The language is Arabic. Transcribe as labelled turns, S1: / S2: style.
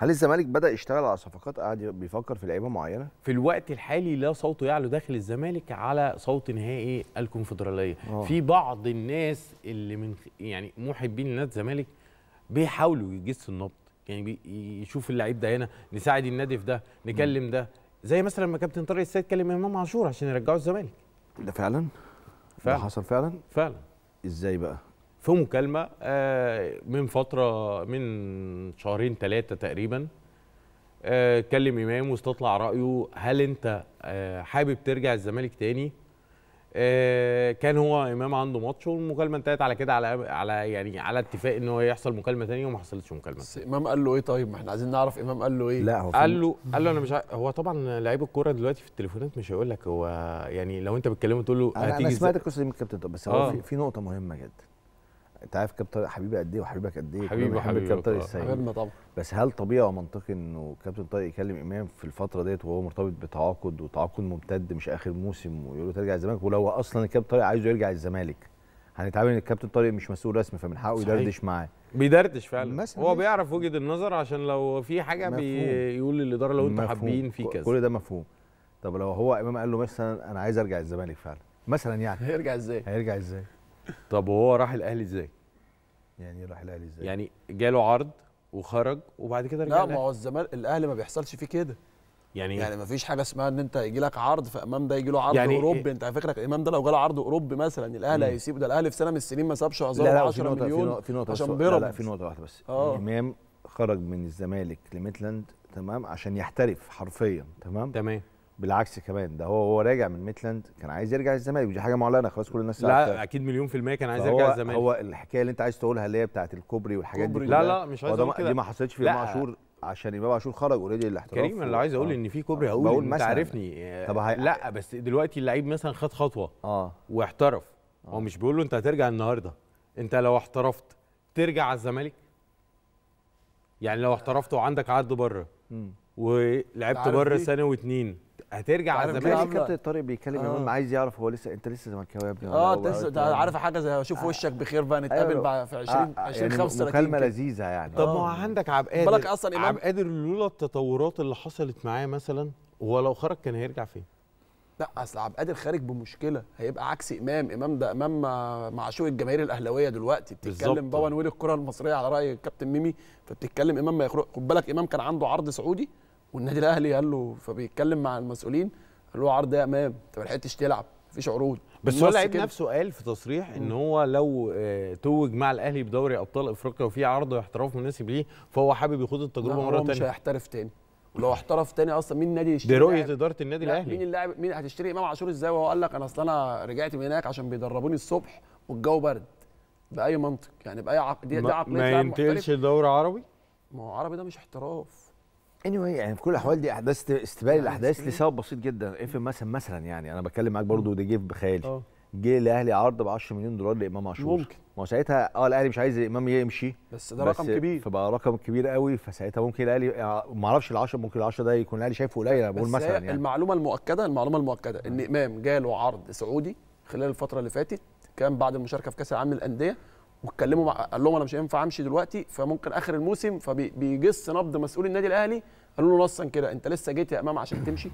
S1: هل الزمالك بدا يشتغل على صفقات قاعد بيفكر في لعيبه معينه
S2: في الوقت الحالي لا صوت يعلو داخل الزمالك على صوت نهائي الكونفدراليه آه. في بعض الناس اللي من يعني محبين لنادي الزمالك بيحاولوا يجسوا النبض يعني يشوف اللعيب ده هنا نساعد النادي في ده نكلم ده زي مثلا ما كابتن طارق السيد كلم امام عاشور عشان يرجعوا الزمالك ده فعلا فعلا ده حصل فعلا فعلا ازاي بقى في مكالمه آه، من فتره من شهرين ثلاثه تقريبا آه، كلم امام واستطلع رايه هل انت آه، حابب ترجع الزمالك تاني كان هو امام عنده ماتش والمكالمه انتهت على كده على على يعني على اتفاق ان هو يحصل مكالمه ثانيه وما حصلتش مكالمه بس
S3: امام قال له ايه طيب ما احنا عايزين نعرف امام قال له ايه لا هو قال له قال له انا مش ع...
S2: هو طبعا لعيب الكوره دلوقتي في التليفونات مش هيقول لك هو يعني لو انت بتكلمه تقول له انا, أنا سمعت القصه دي من الكابتن بس هو آه. في,
S1: في نقطه مهمه جدا انت عارف كابتن طارق حبيبي قد ايه وحبيبك قد ايه حبيبي حبيبي كابتن طارق السيد طبعا
S2: بس هل طبيعي
S1: ومنطقي انه كابتن طارق يكلم امام في الفتره ديت وهو مرتبط بتعاقد وتعاقد ممتد مش اخر موسم ويقول له ترجع الزمالك ولو اصلا الكابتن طارق عايزه يرجع الزمالك هنتعامل ان الكابتن طارق مش مسؤول رسمي فمن حقه يدردش معاه
S2: بيدردش فعلا هو بيعرف وجهه النظر عشان لو في حاجه بيقول
S1: للاداره لو انتوا حابين في كذا كل ده مفهوم طب لو هو امام قال له مثلا انا عايز ارجع الزمالك فعلا مثلا يعني هيرجع ازاي هيرجع ازاي طب وهو راح الاهلي
S2: ازاي؟ يعني راح الاهلي ازاي؟ يعني جاله عرض وخرج وبعد كده رجع لا ما هو
S3: الزمالك الاهلي ما بيحصلش فيه كده يعني يعني ما فيش حاجه اسمها ان انت يجي لك عرض فامام ده يجي له عرض يعني اوروبي إيه؟ انت على فكره امام ده لو جاله عرض اوروبي مثلا الاهلي هيسيبه ده الاهلي في سنه من السنين ما سابش عذار 10 مليون في نقطه عشان بيراميدز لا, لا في نقطه
S1: واحده بس آه. امام خرج من الزمالك لميتلاند تمام عشان يحترف حرفيا تمام تمام بالعكس كمان ده هو هو راجع من ميتلاند كان عايز يرجع الزمالك ودي حاجه معلنه خلاص كل الناس لا
S2: اكيد مليون في الميه كان عايز يرجع الزمالك هو
S1: الحكايه اللي انت عايز تقولها اللي هي بتاعت الكوبري والحاجات دي لا لا مش عايز اقول كده دي ما حصلتش في امام عاشور عشان امام عاشور خرج اوريدي الاحتراف كريم انا عايز اقول آه. ان في كوبري آه. هقول بقول انت عارفني طب هي... لا
S2: بس دلوقتي اللعيب مثلا خد خطوه اه واحترف آه. هو مش بيقول له انت هترجع النهارده انت لو احترفت ترجع على الزمالك يعني لو احترفت وعندك عقد بره ولعبت بره سنه واتنين هترجع على الزمالك كابتن طارق
S3: بيتكلم آه. امام
S1: عايز يعرف هو لسه انت لسه زملكاوي يا ابني
S3: اه إيه؟ انت عارف حاجه زي اشوف آه. وشك بخير بقى نتقابل أيوه. آه. في 20 20 35 مكالمه لذيذه يعني طب ما هو عندك عبد بالك اصلا امام عبد
S2: قادر لولا
S3: التطورات
S2: اللي حصلت معاه مثلا ولو خرج كان هيرجع فين؟
S3: لا اصل عبد القادر خارج بمشكله هيبقى عكس امام امام ده امام مع شوق الجماهير الاهلاويه دلوقتي بتتكلم بابا نويل الكره المصريه على راي الكابتن ميمي فبتتكلم امام ما يخرج خد بالك امام كان عنده عرض سعودي والنادي الاهلي قال له فبيتكلم مع المسؤولين قال له عرض يا امام انت ما لحقتش تلعب مفيش عروض بس هو لعيب نفسه
S2: قال في تصريح ان هو لو آه، توج مع الاهلي بدوري ابطال افريقيا وفي عرض واحتراف مناسب ليه فهو حابب يخوض التجربه مره ثانيه مش
S3: هيحترف تاني ولو احترف تاني اصلا مين النادي يشتري دي رؤيه اداره النادي الاهلي مين اللاعب مين هتشتري امام عاشور ازاي وهو قال لك انا اصل انا رجعت من هناك عشان بيدربوني الصبح والجو برد باي منطق يعني باي عقد دي, عقليه ما ينتقلش دوري عربي ما هو عربي ده مش احتراف
S1: anyway يعني في كل الاحوال دي احداث استبال الاحداث لسبب بسيط جدا اف مثلا مثلا يعني انا بتكلم معاك برضو ده جه بخيالي أه. جه الاهلي عرض ب 10 مليون دولار لامام عاشور ممكن ما هو ساعتها اه الاهلي مش عايز امام يمشي بس ده بس رقم كبير فبقى رقم كبير قوي فساعتها ممكن الاهلي آه، ما اعرفش ال 10 ممكن ال 10 ده يكون الاهلي شايفه قليل انا بقول مثلا يعني
S3: المعلومه المؤكده المعلومه المؤكده ان امام جاله عرض سعودي خلال الفتره اللي فاتت كان بعد المشاركه في كاس العالم للانديه واتكلموا مع قال لهم انا مش هينفع امشي دلوقتي فممكن اخر الموسم فبيجس نبض مسؤول النادي الاهلي قالوا له نصا كده انت لسه جيت يا امام عشان تمشي